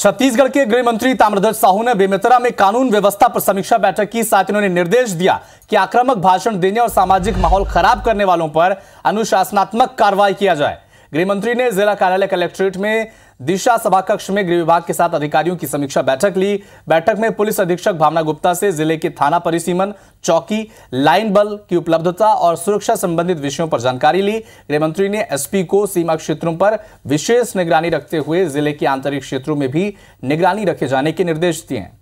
छत्तीसगढ़ के गृह मंत्री ताम्रध्वज साहू ने बेमेतरा में कानून व्यवस्था पर समीक्षा बैठक की साथ उन्होंने निर्देश दिया कि आक्रामक भाषण देने और सामाजिक माहौल खराब करने वालों पर अनुशासनात्मक कार्रवाई किया जाए गृहमंत्री ने जिला कार्यालय कलेक्ट्रेट में दिशा सभा कक्ष में गृह विभाग के साथ अधिकारियों की समीक्षा बैठक ली बैठक में पुलिस अधीक्षक भावना गुप्ता से जिले के थाना परिसीमन चौकी लाइन बल की उपलब्धता और सुरक्षा संबंधित विषयों पर जानकारी ली गृहमंत्री ने एसपी को सीमा क्षेत्रों पर विशेष निगरानी रखते हुए जिले के आंतरिक क्षेत्रों में भी निगरानी रखे जाने के निर्देश दिए हैं